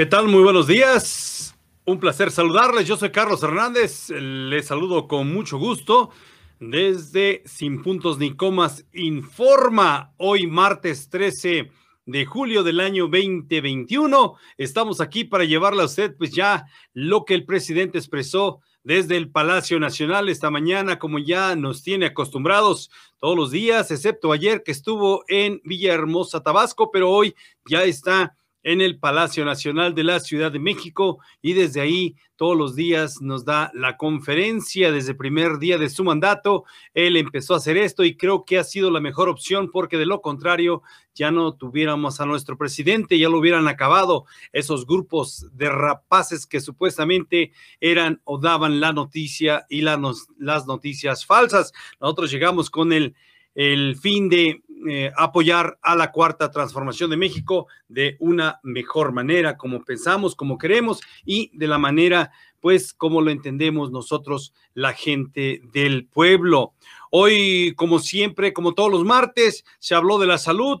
¿Qué tal? Muy buenos días. Un placer saludarles. Yo soy Carlos Hernández. Les saludo con mucho gusto desde Sin Puntos ni Comas Informa. Hoy martes 13 de julio del año 2021. Estamos aquí para llevarle a usted pues ya lo que el presidente expresó desde el Palacio Nacional esta mañana, como ya nos tiene acostumbrados todos los días, excepto ayer que estuvo en Villahermosa, Tabasco, pero hoy ya está en el Palacio Nacional de la Ciudad de México y desde ahí todos los días nos da la conferencia. Desde el primer día de su mandato, él empezó a hacer esto y creo que ha sido la mejor opción porque de lo contrario ya no tuviéramos a nuestro presidente, ya lo hubieran acabado esos grupos de rapaces que supuestamente eran o daban la noticia y las noticias falsas. Nosotros llegamos con el, el fin de eh, apoyar a la cuarta transformación de México de una mejor manera, como pensamos, como queremos y de la manera, pues, como lo entendemos nosotros, la gente del pueblo. Hoy, como siempre, como todos los martes, se habló de la salud.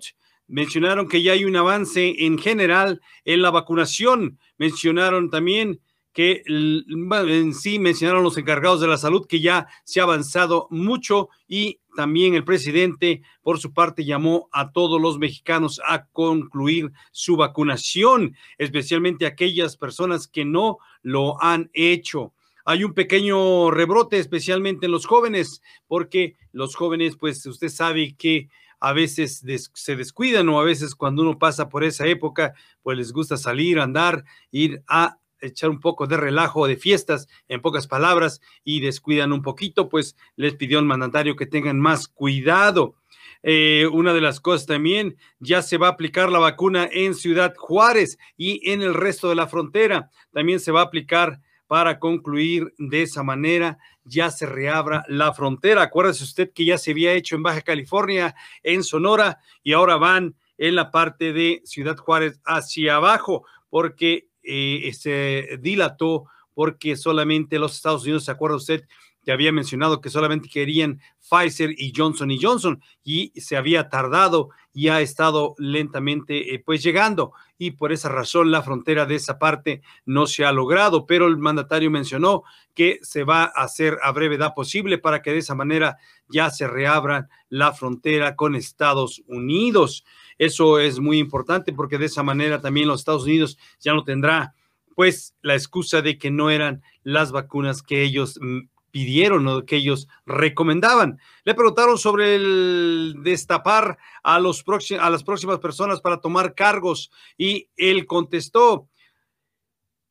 Mencionaron que ya hay un avance en general en la vacunación. Mencionaron también que en sí mencionaron los encargados de la salud que ya se ha avanzado mucho y también el presidente por su parte llamó a todos los mexicanos a concluir su vacunación, especialmente aquellas personas que no lo han hecho. Hay un pequeño rebrote especialmente en los jóvenes, porque los jóvenes pues usted sabe que a veces se descuidan o a veces cuando uno pasa por esa época, pues les gusta salir, andar, ir a echar un poco de relajo, de fiestas, en pocas palabras, y descuidan un poquito, pues les pidió el mandatario que tengan más cuidado. Eh, una de las cosas también, ya se va a aplicar la vacuna en Ciudad Juárez y en el resto de la frontera. También se va a aplicar para concluir de esa manera, ya se reabra la frontera. Acuérdese usted que ya se había hecho en Baja California, en Sonora, y ahora van en la parte de Ciudad Juárez hacia abajo, porque eh, se este, dilató porque solamente los Estados Unidos, ¿se acuerda usted? te había mencionado que solamente querían Pfizer y Johnson y Johnson y se había tardado y ha estado lentamente eh, pues llegando y por esa razón la frontera de esa parte no se ha logrado, pero el mandatario mencionó que se va a hacer a brevedad posible para que de esa manera ya se reabra la frontera con Estados Unidos. Eso es muy importante porque de esa manera también los Estados Unidos ya no tendrá pues la excusa de que no eran las vacunas que ellos mm, pidieron o que ellos recomendaban. Le preguntaron sobre el destapar a, los a las próximas personas para tomar cargos y él contestó,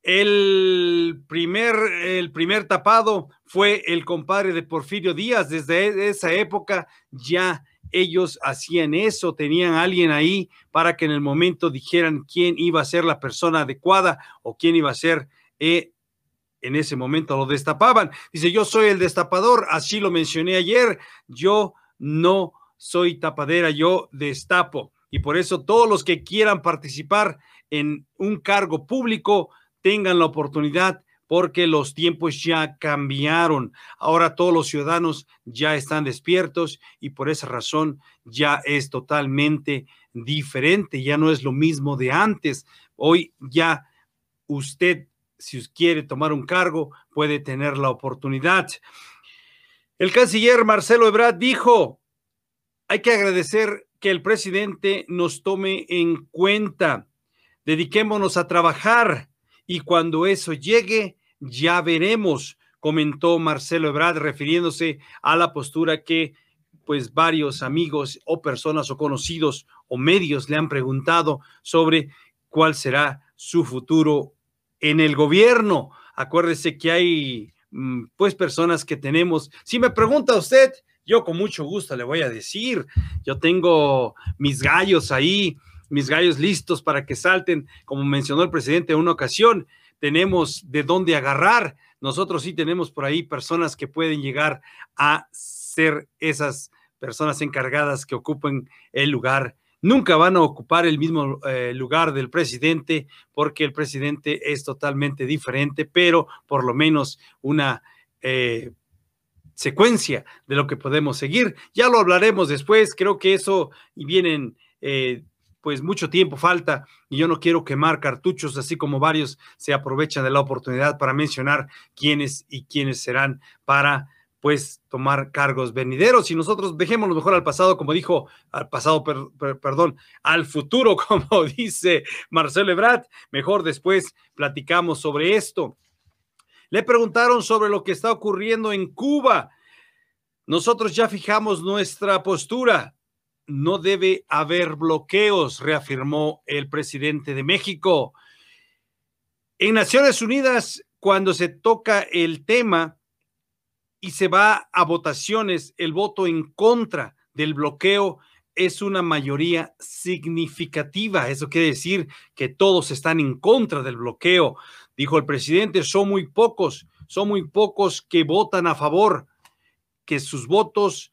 el primer, el primer tapado fue el compadre de Porfirio Díaz. Desde e-, esa época ya ellos hacían eso, tenían a alguien ahí para que en el momento dijeran quién iba a ser la persona adecuada o quién iba a ser, eh, en ese momento lo destapaban. Dice, yo soy el destapador, así lo mencioné ayer, yo no soy tapadera, yo destapo. Y por eso todos los que quieran participar en un cargo público tengan la oportunidad porque los tiempos ya cambiaron. Ahora todos los ciudadanos ya están despiertos y por esa razón ya es totalmente diferente, ya no es lo mismo de antes. Hoy ya usted, si quiere tomar un cargo, puede tener la oportunidad. El canciller Marcelo Ebrard dijo, hay que agradecer que el presidente nos tome en cuenta. Dediquémonos a trabajar y cuando eso llegue, ya veremos, comentó Marcelo Ebrard refiriéndose a la postura que pues varios amigos o personas o conocidos o medios le han preguntado sobre cuál será su futuro en el gobierno. Acuérdese que hay mm, pues personas que tenemos. Si me pregunta usted, yo con mucho gusto le voy a decir, yo tengo mis gallos ahí, mis gallos listos para que salten, como mencionó el presidente en una ocasión, tenemos de dónde agarrar. Nosotros sí tenemos por ahí personas que pueden llegar a ser esas personas encargadas que ocupen el lugar. Nunca van a ocupar el mismo eh, lugar del presidente porque el presidente es totalmente diferente, pero por lo menos una eh, secuencia de lo que podemos seguir. Ya lo hablaremos después, creo que eso vienen eh, pues mucho tiempo falta y yo no quiero quemar cartuchos, así como varios se aprovechan de la oportunidad para mencionar quiénes y quiénes serán para pues tomar cargos venideros y nosotros dejemos lo mejor al pasado, como dijo, al pasado, perdón, al futuro, como dice Marcelo Ebrat, mejor después platicamos sobre esto. Le preguntaron sobre lo que está ocurriendo en Cuba. Nosotros ya fijamos nuestra postura, no debe haber bloqueos, reafirmó el presidente de México. En Naciones Unidas, cuando se toca el tema y se va a votaciones, el voto en contra del bloqueo es una mayoría significativa. Eso quiere decir que todos están en contra del bloqueo. Dijo el presidente, son muy pocos, son muy pocos que votan a favor, que sus votos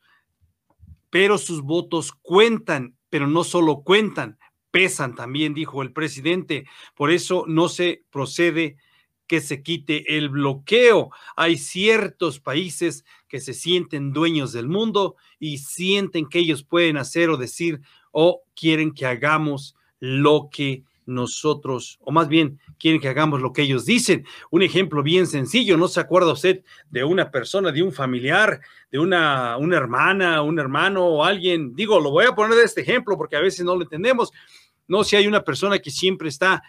pero sus votos cuentan, pero no solo cuentan, pesan también, dijo el presidente. Por eso no se procede que se quite el bloqueo. Hay ciertos países que se sienten dueños del mundo y sienten que ellos pueden hacer o decir o quieren que hagamos lo que nosotros, o más bien quieren que hagamos lo que ellos dicen. Un ejemplo bien sencillo, ¿no se acuerda usted de una persona, de un familiar, de una, una hermana, un hermano o alguien? Digo, lo voy a poner de este ejemplo porque a veces no lo entendemos. No si hay una persona que siempre está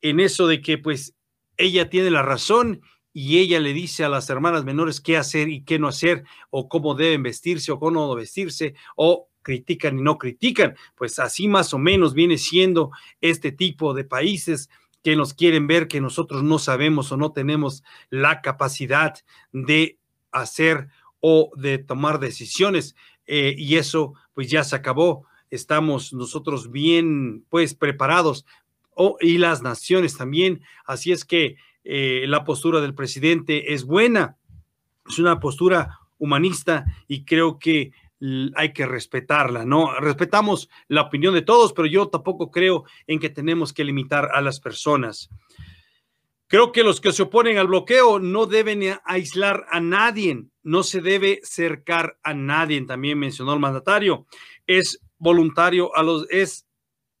en eso de que pues ella tiene la razón y ella le dice a las hermanas menores qué hacer y qué no hacer, o cómo deben vestirse o cómo no vestirse, o critican y no critican. Pues así más o menos viene siendo este tipo de países que nos quieren ver que nosotros no sabemos o no tenemos la capacidad de hacer o de tomar decisiones. Eh, y eso pues ya se acabó. Estamos nosotros bien pues preparados oh, y las naciones también. Así es que eh, la postura del presidente es buena, es una postura humanista y creo que hay que respetarla, ¿no? Respetamos la opinión de todos, pero yo tampoco creo en que tenemos que limitar a las personas. Creo que los que se oponen al bloqueo no deben aislar a nadie, no se debe cercar a nadie, también mencionó el mandatario. Es voluntario a los es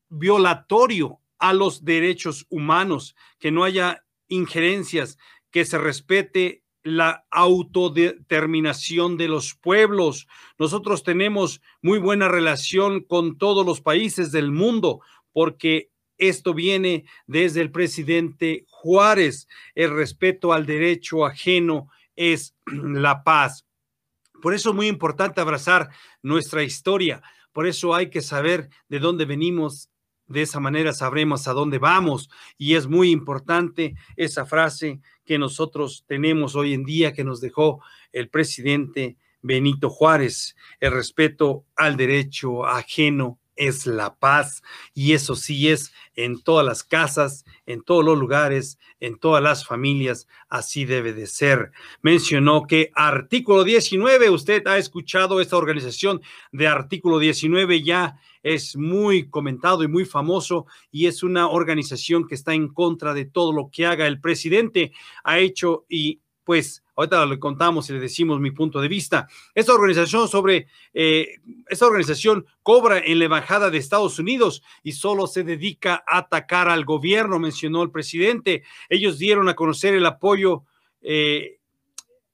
violatorio a los derechos humanos, que no haya injerencias, que se respete la autodeterminación de los pueblos. Nosotros tenemos muy buena relación con todos los países del mundo porque esto viene desde el presidente Juárez. El respeto al derecho ajeno es la paz. Por eso es muy importante abrazar nuestra historia. Por eso hay que saber de dónde venimos de esa manera sabremos a dónde vamos y es muy importante esa frase que nosotros tenemos hoy en día que nos dejó el presidente Benito Juárez, el respeto al derecho ajeno es la paz. Y eso sí es en todas las casas, en todos los lugares, en todas las familias. Así debe de ser. Mencionó que artículo 19, usted ha escuchado esta organización de artículo 19 ya es muy comentado y muy famoso y es una organización que está en contra de todo lo que haga el presidente. Ha hecho y pues Ahorita le contamos y le decimos mi punto de vista. Esta organización sobre eh, esta organización cobra en la embajada de Estados Unidos y solo se dedica a atacar al gobierno, mencionó el presidente. Ellos dieron a conocer el apoyo eh,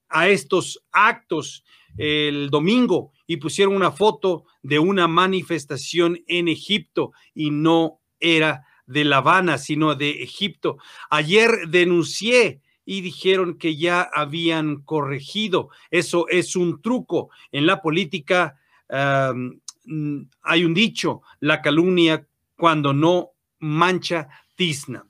a estos actos el domingo y pusieron una foto de una manifestación en Egipto y no era de La Habana, sino de Egipto. Ayer denuncié y dijeron que ya habían corregido. Eso es un truco. En la política hay un dicho, la calumnia cuando no mancha tizna.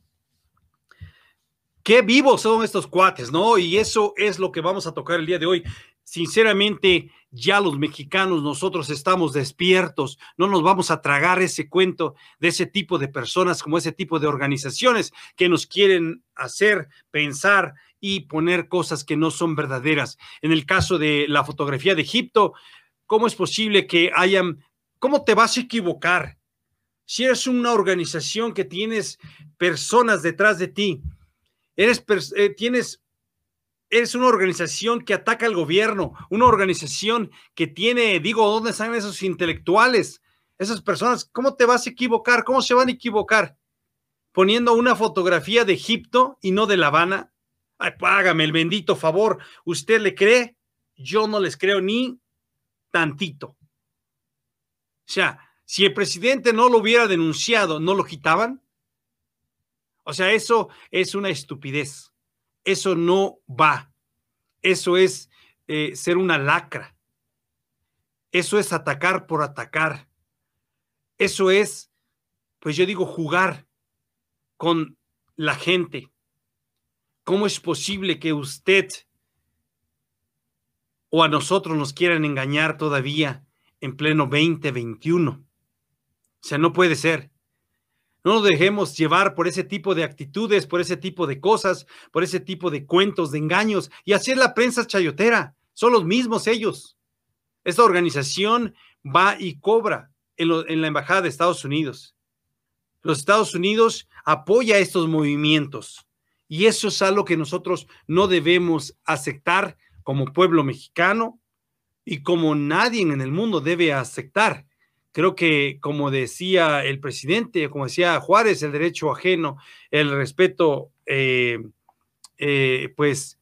Qué vivos son estos cuates, ¿no? Y eso es lo que vamos a tocar el día de hoy sinceramente, ya los mexicanos, nosotros estamos despiertos, no nos vamos a tragar ese cuento de ese tipo de personas, como ese tipo de organizaciones que nos quieren hacer pensar y poner cosas que no son verdaderas. En el caso de la fotografía de Egipto, ¿cómo es posible que hayan, cómo te vas a equivocar? Si eres una organización que tienes personas detrás de ti, eres, eh, tienes es una organización que ataca al gobierno, una organización que tiene, digo, ¿dónde están esos intelectuales? Esas personas, ¿cómo te vas a equivocar? ¿Cómo se van a equivocar? Poniendo una fotografía de Egipto y no de La Habana. págame el bendito favor. ¿Usted le cree? Yo no les creo ni tantito. O sea, si el presidente no lo hubiera denunciado, ¿no lo quitaban? O sea, eso es una estupidez. Eso no va. Eso es eh, ser una lacra. Eso es atacar por atacar. Eso es, pues yo digo, jugar con la gente. ¿Cómo es posible que usted o a nosotros nos quieran engañar todavía en pleno 2021? O sea, no puede ser. No nos dejemos llevar por ese tipo de actitudes, por ese tipo de cosas, por ese tipo de cuentos, de engaños. Y así es la prensa chayotera. Son los mismos ellos. Esta organización va y cobra en, la Embajada de Estados Unidos. Los Estados Unidos apoya estos movimientos. Y eso es algo que nosotros no debemos aceptar como pueblo mexicano y como nadie en el mundo debe aceptar. Creo que, como decía el presidente, como decía Juárez, el derecho ajeno, el respeto, eh, eh, pues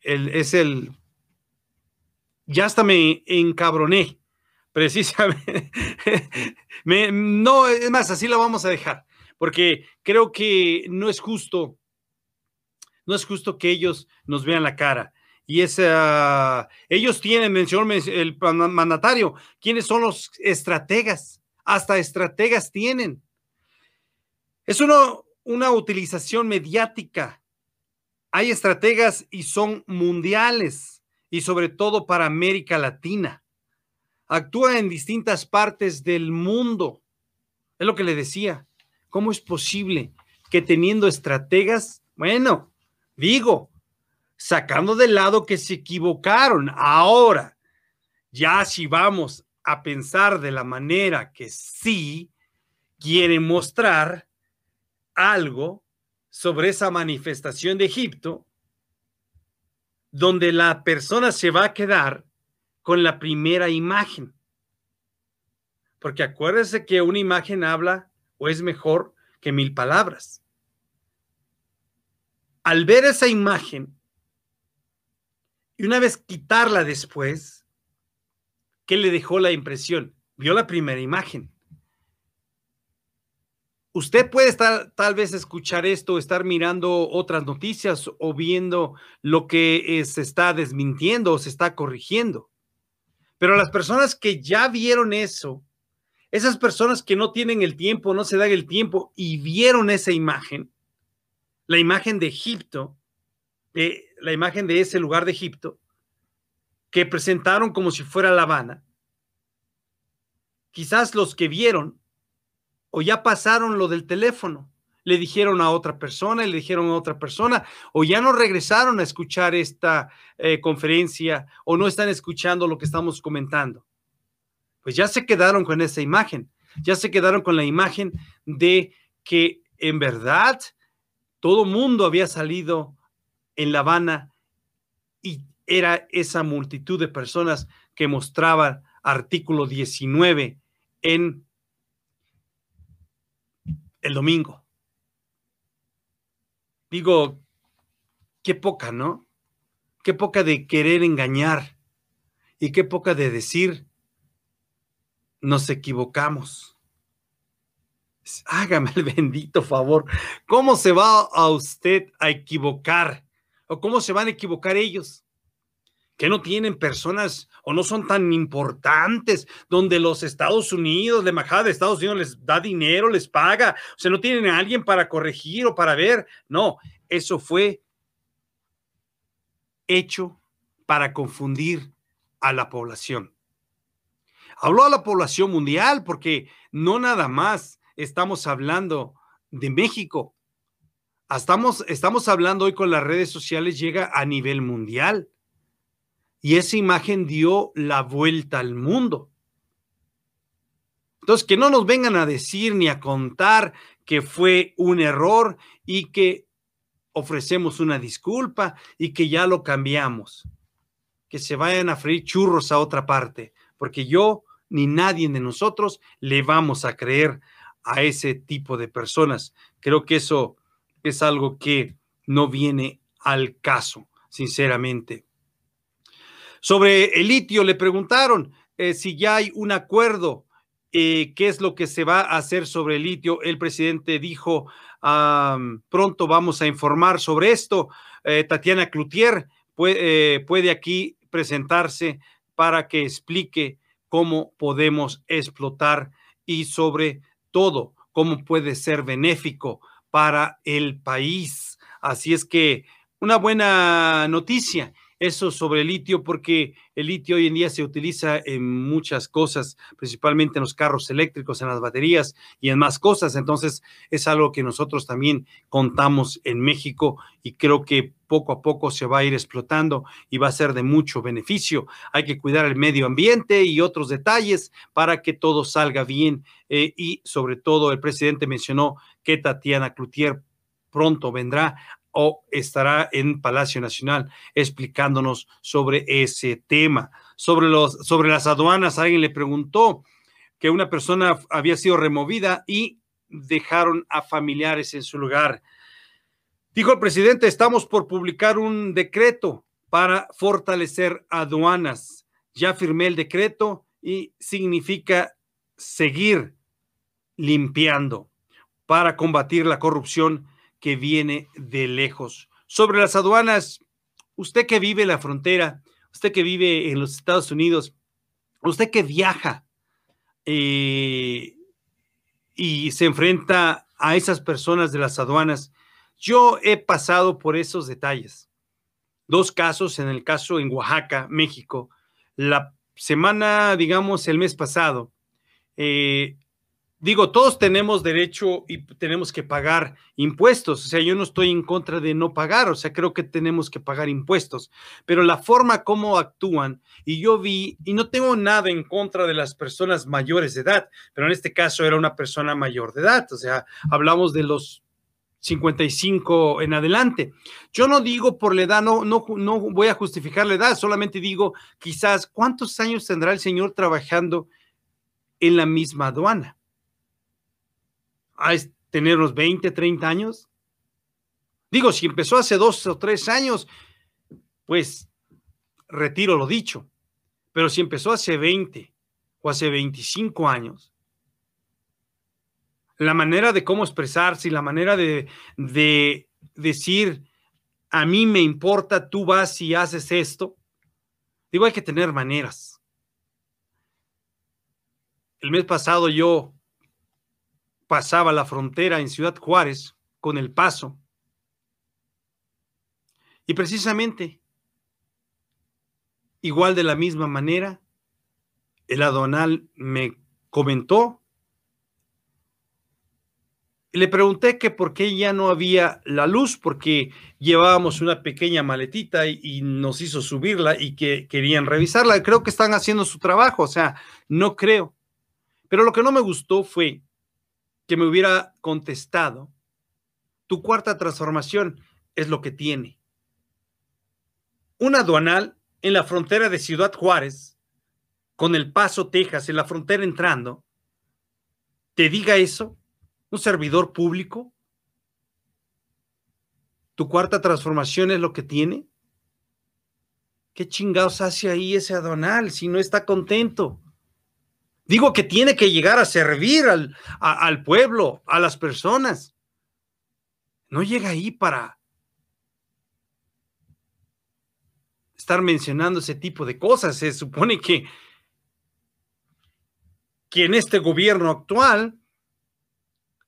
es el... Ya hasta me encabroné, precisamente. no, es más, así lo vamos a dejar, porque creo que no es justo, no es justo que ellos nos vean la cara y ellos tienen, mencionó el mandatario, quiénes son los estrategas, hasta estrategas tienen. Es una, una utilización mediática. Hay estrategas y son mundiales y sobre todo para América Latina. Actúa en distintas partes del mundo. Es lo que le decía. ¿Cómo es posible que teniendo estrategas, bueno, digo, sacando de lado que se equivocaron. Ahora, ya si vamos a pensar de la manera que sí quiere mostrar algo sobre esa manifestación de Egipto, donde la persona se va a quedar con la primera imagen. Porque acuérdense que una imagen habla o es mejor que mil palabras. Al ver esa imagen, y una vez quitarla después, ¿qué le dejó la impresión? Vio la primera imagen. Usted puede estar, tal vez, escuchar esto, estar mirando otras noticias o viendo lo que eh, se está desmintiendo o se está corrigiendo. Pero las personas que ya vieron eso, esas personas que no tienen el tiempo, no se dan el tiempo y vieron esa imagen, la imagen de Egipto, eh, la imagen de ese lugar de Egipto, que presentaron como si fuera La Habana, quizás los que vieron o ya pasaron lo del teléfono, le dijeron a otra persona, y le dijeron a otra persona, o ya no regresaron a escuchar esta eh, conferencia o no están escuchando lo que estamos comentando. Pues ya se quedaron con esa imagen, ya se quedaron con la imagen de que en verdad todo mundo había salido en La Habana y era esa multitud de personas que mostraba artículo 19 en el domingo. Digo, qué poca, ¿no? Qué poca de querer engañar y qué poca de decir, nos equivocamos. Hágame el bendito favor. ¿Cómo se va a usted a equivocar? o cómo se van a equivocar ellos, que no tienen personas o no son tan importantes, donde los Estados Unidos, la embajada de Estados Unidos les da dinero, les paga, o sea, no tienen a alguien para corregir o para ver, no, eso fue hecho para confundir a la población. Habló a la población mundial porque no nada más estamos hablando de México, estamos, estamos hablando hoy con las redes sociales, llega a nivel mundial. Y esa imagen dio la vuelta al mundo. Entonces, que no nos vengan a decir ni a contar que fue un error y que ofrecemos una disculpa y que ya lo cambiamos. Que se vayan a freír churros a otra parte, porque yo ni nadie de nosotros le vamos a creer a ese tipo de personas. Creo que eso es algo que no viene al caso, sinceramente. Sobre el litio le preguntaron eh, si ya hay un acuerdo, eh, qué es lo que se va a hacer sobre el litio. El presidente dijo, ah, pronto vamos a informar sobre esto. Eh, Tatiana Cloutier puede aquí presentarse para que explique cómo podemos explotar y sobre todo cómo puede ser benéfico para el país. Así es que una buena noticia eso sobre el litio, porque el litio hoy en día se utiliza en muchas cosas, principalmente en los carros eléctricos, en las baterías y en más cosas. Entonces, es algo que nosotros también contamos en México y creo que poco a poco se va a ir explotando y va a ser de mucho beneficio. Hay que cuidar el medio ambiente y otros detalles para que todo salga bien. Eh, y sobre todo, el presidente mencionó que Tatiana Cloutier pronto vendrá o estará en Palacio Nacional explicándonos sobre ese tema. Sobre, los, sobre las aduanas, alguien le preguntó que una persona había sido removida y dejaron a familiares en su lugar. Dijo el presidente, estamos por publicar un decreto para fortalecer aduanas. Ya firmé el decreto y significa seguir limpiando para combatir la corrupción que viene de lejos. Sobre las aduanas, usted que vive en la frontera, usted que vive en los Estados Unidos, usted que viaja eh, y se enfrenta a esas personas de las aduanas, yo he pasado por esos detalles. Dos casos, en el caso en Oaxaca, México, la semana, digamos, el mes pasado, eh, digo, todos tenemos derecho y tenemos que pagar impuestos. O sea, yo no estoy en contra de no pagar, o sea, creo que tenemos que pagar impuestos, pero la forma como actúan, y yo vi, y no tengo nada en contra de las personas mayores de edad, pero en este caso era una persona mayor de edad, o sea, hablamos de los 55 en adelante. Yo no digo por la edad, no, no, no voy a justificar la edad, solamente digo quizás cuántos años tendrá el señor trabajando en la misma aduana a tener los 20, 30 años? Digo, si empezó hace dos o tres años, pues retiro lo dicho. Pero si empezó hace 20 o hace 25 años, la manera de cómo expresarse y la manera de, de decir, a mí me importa, tú vas y haces esto, digo, hay que tener maneras. El mes pasado yo pasaba la frontera en Ciudad Juárez con El Paso. Y precisamente, igual de la misma manera, el adonal me comentó, le pregunté que por qué ya no había la luz, porque llevábamos una pequeña maletita y, y nos hizo subirla y que querían revisarla. Creo que están haciendo su trabajo, o sea, no creo. Pero lo que no me gustó fue que me hubiera contestado, tu cuarta transformación es lo que tiene. Un aduanal en la frontera de Ciudad Juárez, con El Paso, Texas, en la frontera entrando, te diga eso, un servidor público, tu cuarta transformación es lo que tiene. ¿Qué chingados hace ahí ese aduanal si no está contento? Digo que tiene que llegar a servir al, pueblo, a las personas. No llega ahí para estar mencionando ese tipo de cosas. Se supone que, en este gobierno actual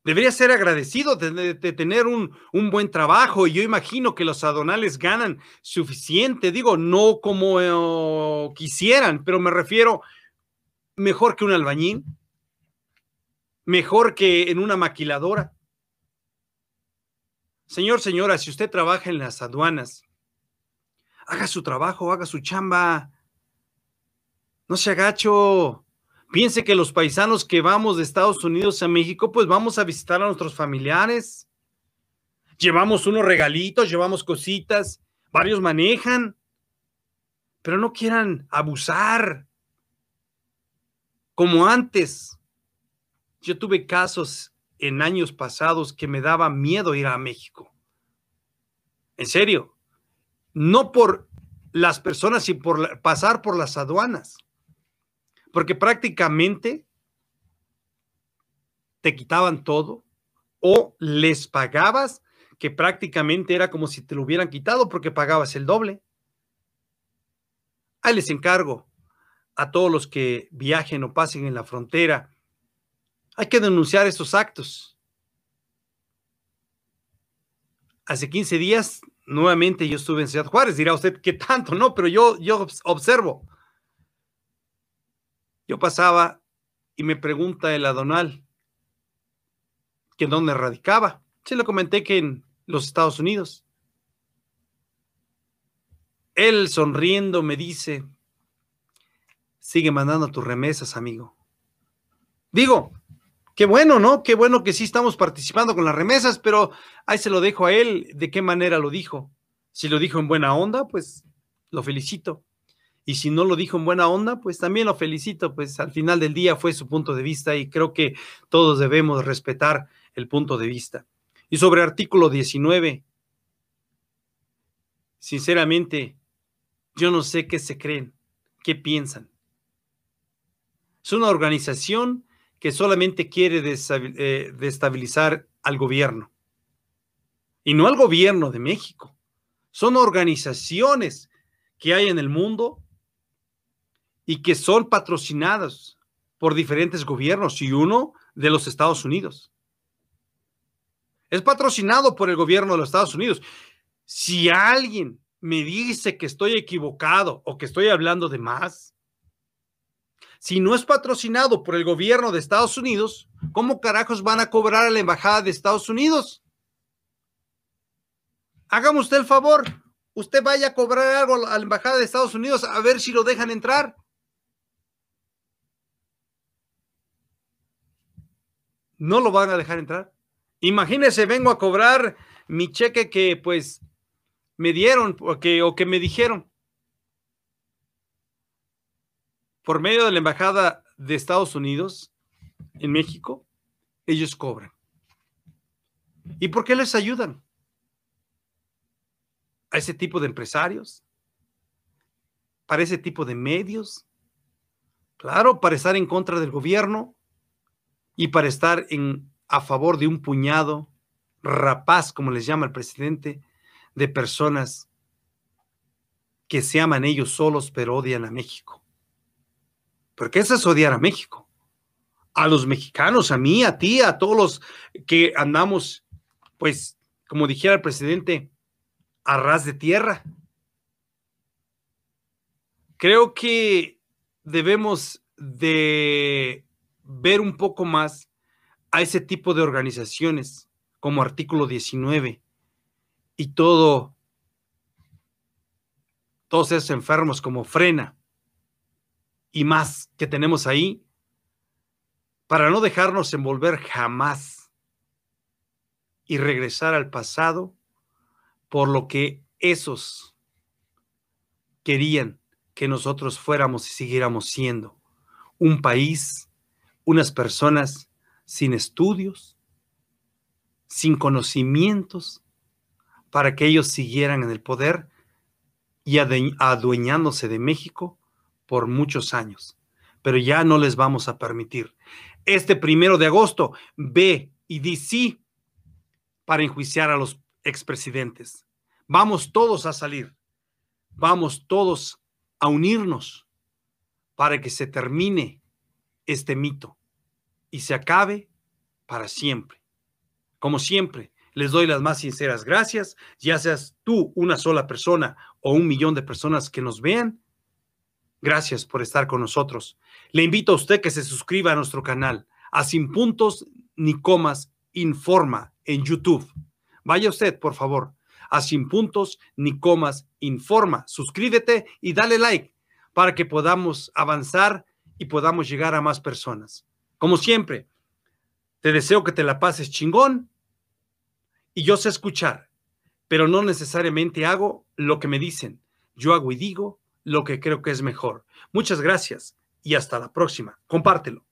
debería ser agradecido de, tener un, buen trabajo. Y yo imagino que los adonales ganan suficiente, digo, no como eh, quisieran, pero me refiero mejor que un albañil, mejor que en una maquiladora. Señor, señora, si usted trabaja en las aduanas, haga su trabajo, haga su chamba. No se agacho. Piense que los paisanos que vamos de Estados Unidos a México, pues vamos a visitar a nuestros familiares. Llevamos unos regalitos, llevamos cositas, varios manejan, pero no quieran abusar, como antes. Yo tuve casos en años pasados que me daba miedo ir a México. En serio. No por las personas y por pasar por las aduanas. Porque prácticamente te quitaban todo o les pagabas que prácticamente era como si te lo hubieran quitado porque pagabas el doble. Ahí les encargo, a todos los que viajen o pasen en la frontera. Hay que denunciar estos actos. Hace 15 días, nuevamente yo estuve en Ciudad Juárez. Dirá usted, ¿qué tanto? No, pero yo, yo observo. Yo pasaba y me pregunta el Adonal que en dónde radicaba. Se lo comenté que en los Estados Unidos. Él sonriendo me dice, Sigue mandando tus remesas, amigo. Digo, qué bueno, ¿no? Qué bueno que sí estamos participando con las remesas, pero ahí se lo dejo a él de qué manera lo dijo. Si lo dijo en buena onda, pues lo felicito. Y si no lo dijo en buena onda, pues también lo felicito, pues al final del día fue su punto de vista y creo que todos debemos respetar el punto de vista. Y sobre artículo 19, sinceramente, yo no sé qué se creen, qué piensan. Es una organización que solamente quiere eh, destabilizar al gobierno. Y no al gobierno de México. Son organizaciones que hay en el mundo y que son patrocinadas por diferentes gobiernos y uno de los Estados Unidos. Es patrocinado por el gobierno de los Estados Unidos. Si alguien me dice que estoy equivocado o que estoy hablando de más, si no es patrocinado por el gobierno de Estados Unidos, ¿cómo carajos van a cobrar a la embajada de Estados Unidos? Hágame usted el favor, usted vaya a cobrar algo a la embajada de Estados Unidos a ver si lo dejan entrar. No lo van a dejar entrar. Imagínese, vengo a cobrar mi cheque que pues me dieron o que me dijeron. por medio de la Embajada de Estados Unidos en México, ellos cobran. ¿Y por qué les ayudan? A ese tipo de empresarios, para ese tipo de medios, claro, para estar en contra del gobierno y para estar en, a favor de un puñado rapaz, como les llama el presidente, de personas que se aman ellos solos pero odian a México. Porque eso es odiar a México. A los mexicanos, a mí, a ti, a todos los que andamos, pues, como dijera el presidente, a ras de tierra. Creo que debemos de ver un poco más a ese tipo de organizaciones como artículo 19 y todo, todos esos enfermos como frena y más que tenemos ahí para no dejarnos envolver jamás y regresar al pasado por lo que esos querían que nosotros fuéramos y siguiéramos siendo. Un país, unas personas sin estudios, sin conocimientos, para que ellos siguieran en el poder y adueñándose de México por muchos años, pero ya no les vamos a permitir. Este primero de agosto, ve y di sí para enjuiciar a los expresidentes. Vamos todos a salir, vamos todos a unirnos para que se termine este mito y se acabe para siempre. Como siempre, les doy las más sinceras gracias, ya seas tú una sola persona o un millón de personas que nos vean. Gracias por estar con nosotros. Le invito a usted que se suscriba a nuestro canal, a Sin Puntos ni Comas Informa en YouTube. Vaya usted, por favor, a Sin Puntos ni Comas Informa. Suscríbete y dale like para que podamos avanzar y podamos llegar a más personas. Como siempre, te deseo que te la pases chingón y yo sé escuchar, pero no necesariamente hago lo que me dicen. Yo hago y digo lo que creo que es mejor. Muchas gracias y hasta la próxima. Compártelo.